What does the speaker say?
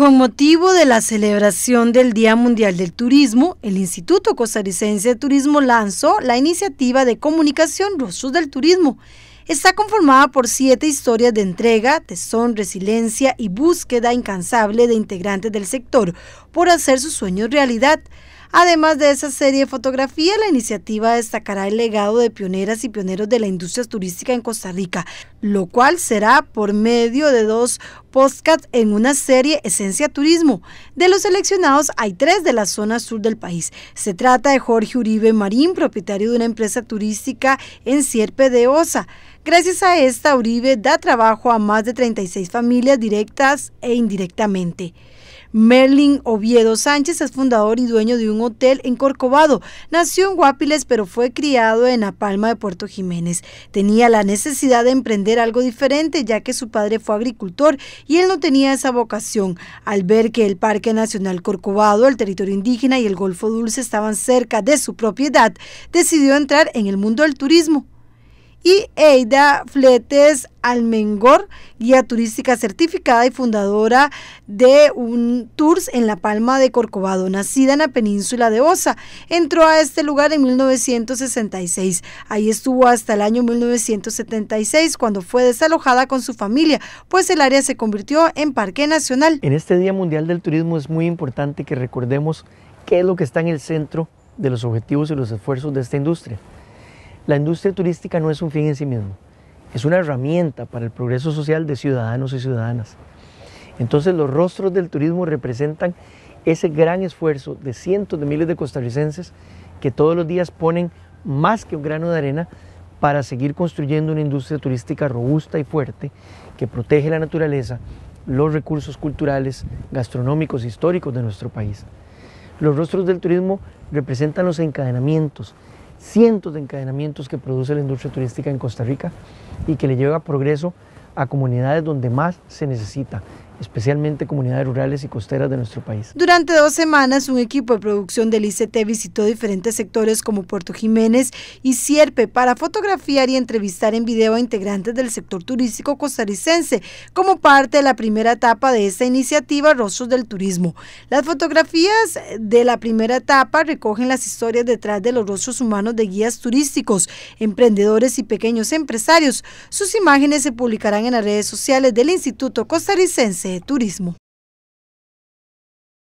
Con motivo de la celebración del Día Mundial del Turismo, el Instituto Costarricense de Turismo lanzó la iniciativa de comunicación Rusos del Turismo. Está conformada por siete historias de entrega, tesón, resiliencia y búsqueda incansable de integrantes del sector por hacer sus sueños realidad. Además de esa serie de fotografías, la iniciativa destacará el legado de pioneras y pioneros de la industria turística en Costa Rica, lo cual será por medio de dos podcasts en una serie Esencia Turismo. De los seleccionados hay tres de la zona sur del país. Se trata de Jorge Uribe Marín, propietario de una empresa turística en Sierpe de Osa. Gracias a esta, Uribe da trabajo a más de 36 familias directas e indirectamente. Merlin Oviedo Sánchez es fundador y dueño de un hotel en Corcovado. Nació en Guapiles, pero fue criado en La Palma de Puerto Jiménez. Tenía la necesidad de emprender algo diferente, ya que su padre fue agricultor y él no tenía esa vocación. Al ver que el Parque Nacional Corcovado, el territorio indígena y el Golfo Dulce estaban cerca de su propiedad, decidió entrar en el mundo del turismo y Eida Fletes Almengor, guía turística certificada y fundadora de un Tours en La Palma de Corcovado, nacida en la península de Osa. Entró a este lugar en 1966. Ahí estuvo hasta el año 1976 cuando fue desalojada con su familia, pues el área se convirtió en parque nacional. En este Día Mundial del Turismo es muy importante que recordemos qué es lo que está en el centro de los objetivos y los esfuerzos de esta industria. La industria turística no es un fin en sí mismo, es una herramienta para el progreso social de ciudadanos y ciudadanas. Entonces los rostros del turismo representan ese gran esfuerzo de cientos de miles de costarricenses que todos los días ponen más que un grano de arena para seguir construyendo una industria turística robusta y fuerte que protege la naturaleza, los recursos culturales, gastronómicos, e históricos de nuestro país. Los rostros del turismo representan los encadenamientos, cientos de encadenamientos que produce la industria turística en Costa Rica y que le lleva progreso a comunidades donde más se necesita especialmente comunidades rurales y costeras de nuestro país. Durante dos semanas, un equipo de producción del ICT visitó diferentes sectores como Puerto Jiménez y Sierpe para fotografiar y entrevistar en video a integrantes del sector turístico costarricense como parte de la primera etapa de esta iniciativa Rostros del Turismo. Las fotografías de la primera etapa recogen las historias detrás de los rostros humanos de guías turísticos, emprendedores y pequeños empresarios. Sus imágenes se publicarán en las redes sociales del Instituto Costarricense turismo.